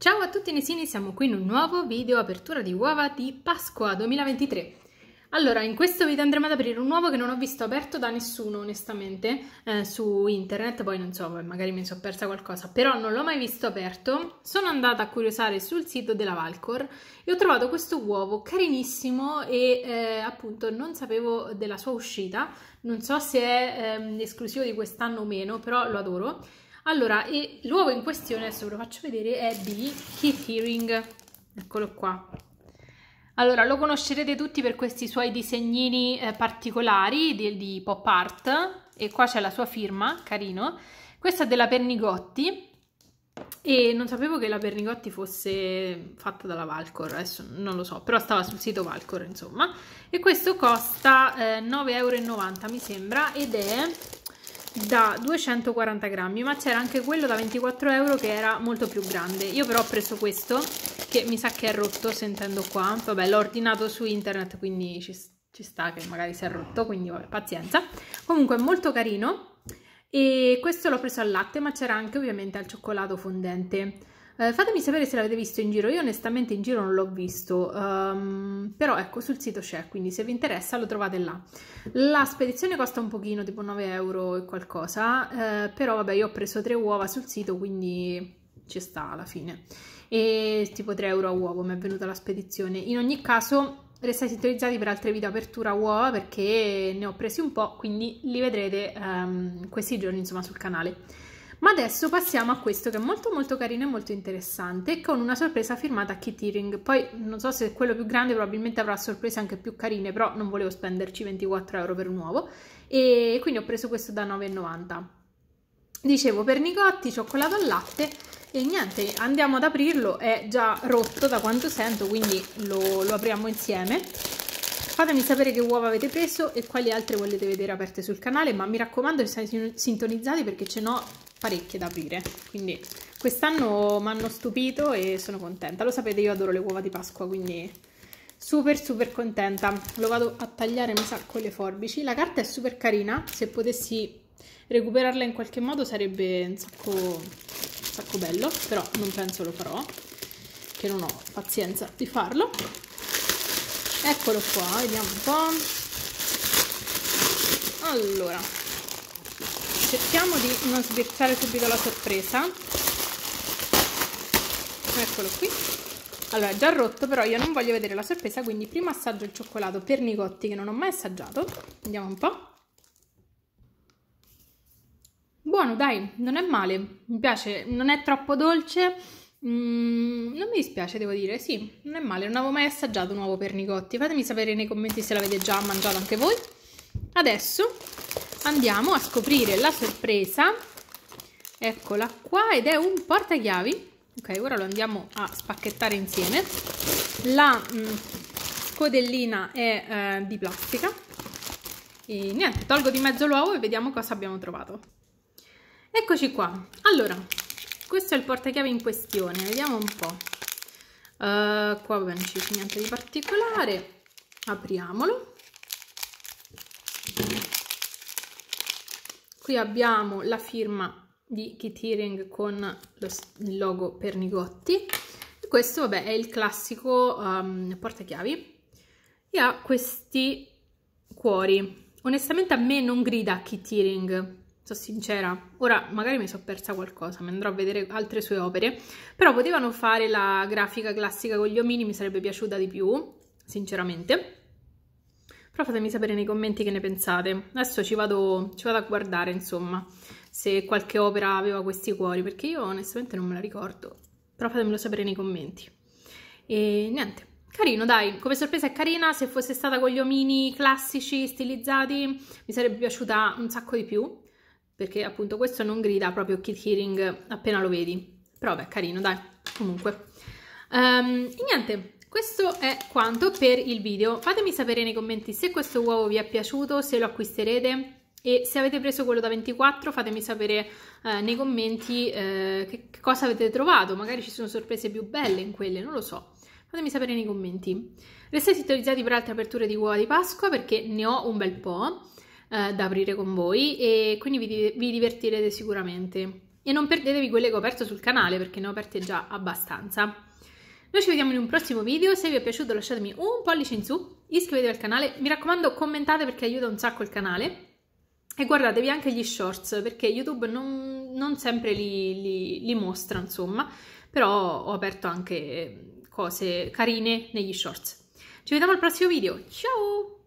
Ciao a tutti Nesini, siamo qui in un nuovo video apertura di uova di Pasqua 2023. Allora, in questo video andremo ad aprire un uovo che non ho visto aperto da nessuno, onestamente, eh, su internet, poi non so, magari mi sono persa qualcosa, però non l'ho mai visto aperto. Sono andata a curiosare sul sito della Valcor e ho trovato questo uovo carinissimo e eh, appunto non sapevo della sua uscita, non so se è eh, esclusivo di quest'anno o meno, però lo adoro. Allora, e l'uovo in questione, adesso ve lo faccio vedere, è di Kikiring, eccolo qua. Allora, lo conoscerete tutti per questi suoi disegnini eh, particolari di, di, pop art e qua c'è la sua firma, carino. Questa è della Pernigotti e non sapevo che la Pernigotti fosse fatta dalla Valcor, adesso non lo so, però stava sul sito Valcor, insomma. E questo costa eh, 9,90 euro, mi sembra, ed è da 240 grammi ma c'era anche quello da 24 euro che era molto più grande io però ho preso questo che mi sa che è rotto sentendo qua vabbè l'ho ordinato su internet quindi ci, ci, sta che magari si è rotto quindi vabbè, pazienza comunque è molto carino e questo l'ho preso al latte ma c'era anche ovviamente al cioccolato fondente eh, fatemi sapere se l'avete visto in giro io onestamente in giro non l'ho visto um, però ecco sul sito c'è, quindi se vi interessa lo trovate là. La spedizione costa un pochino, tipo 9 euro e qualcosa, eh, però vabbè io ho preso 3 uova sul sito, quindi ci sta alla fine. E tipo 3 euro a uovo mi è venuta la spedizione. In ogni caso restate sintonizzati per altre video apertura uova perché ne ho presi un po', quindi li vedrete um, questi giorni insomma sul canale. Ma adesso passiamo a questo che è molto molto carino e molto interessante con una sorpresa firmata Kitty Ring. Poi non so se è quello più grande probabilmente avrà sorprese anche più carine, però non volevo spenderci 24 euro per un uovo e quindi ho preso questo da 9,90. Dicevo pernicotti, cioccolato al latte e niente, andiamo ad aprirlo, è già rotto da quanto sento, quindi lo, lo apriamo insieme fatemi sapere che uova avete preso e quali altre volete vedere aperte sul canale, ma mi raccomando state sintonizzati perché ce n'ho parecchie da aprire, quindi quest'anno mi hanno stupito e sono contenta. Lo sapete, io adoro le uova di Pasqua, quindi super super contenta. Lo vado a tagliare, mi sa, con le forbici. La carta è super carina, se potessi recuperarla in qualche modo sarebbe un sacco, un sacco bello, però non penso lo farò, che non ho pazienza di farlo. Eccolo qua, vediamo un po'. Allora, cerchiamo di non sbirciare subito la sorpresa eccolo qui allora è già rotto però io non voglio vedere la sorpresa quindi prima assaggio il cioccolato per nicotti che non ho mai assaggiato vediamo un po' buono dai non è male mi piace non è troppo dolce Mm, non mi dispiace, devo dire, sì, non è male, non avevo mai assaggiato un uovo per nicotti Fatemi sapere nei commenti se l'avete già mangiato anche voi. Adesso andiamo a scoprire la sorpresa eccola qua ed è un portachiavi ok ora lo andiamo a spacchettare insieme la mh, mm, scodellina è eh, di plastica e niente tolgo di mezzo l'uovo e vediamo cosa abbiamo trovato eccoci qua allora questo è il portachiavi in questione vediamo un po' uh, qua non c'è niente di particolare apriamolo qui abbiamo la firma di Kit Hearing con lo, il logo Pernigotti e questo vabbè è il classico um, portachiavi e ha questi cuori onestamente a me non grida Kit Hearing sono sincera ora magari mi sono persa qualcosa mi andrò a vedere altre sue opere però potevano fare la grafica classica con gli omini mi sarebbe piaciuta di più sinceramente però fatemi sapere nei commenti che ne pensate. Adesso ci vado, ci vado a guardare, insomma, se qualche opera aveva questi cuori, perché io onestamente non me la ricordo, però fatemelo sapere nei commenti. E niente, carino dai, come sorpresa è carina, se fosse stata con gli omini classici, stilizzati, mi sarebbe piaciuta un sacco di più, perché appunto questo non grida proprio Kid Hearing appena lo vedi, però beh, carino dai, comunque. Um, e niente, questo è quanto per il video. Fatemi sapere nei commenti se questo uovo vi è piaciuto, se lo acquisterete e se avete preso quello da 24 fatemi sapere eh, nei commenti eh, che, cosa avete trovato, magari ci sono sorprese più belle in quelle, non lo so. Fatemi sapere nei commenti. Restate sintonizzati per altre aperture di uova di Pasqua perché ne ho un bel po' eh, da aprire con voi e quindi vi, vi divertirete sicuramente. E non perdetevi quelle che ho aperto sul canale perché ne ho aperte già abbastanza. Noi ci vediamo in un prossimo video, se vi è piaciuto lasciatemi un pollice in su, iscrivetevi al canale, mi raccomando commentate perché aiuta un sacco il canale e guardatevi anche gli shorts perché YouTube non, non sempre li, li, li mostra insomma, però ho aperto anche cose carine negli shorts. Ci vediamo al prossimo video, ciao!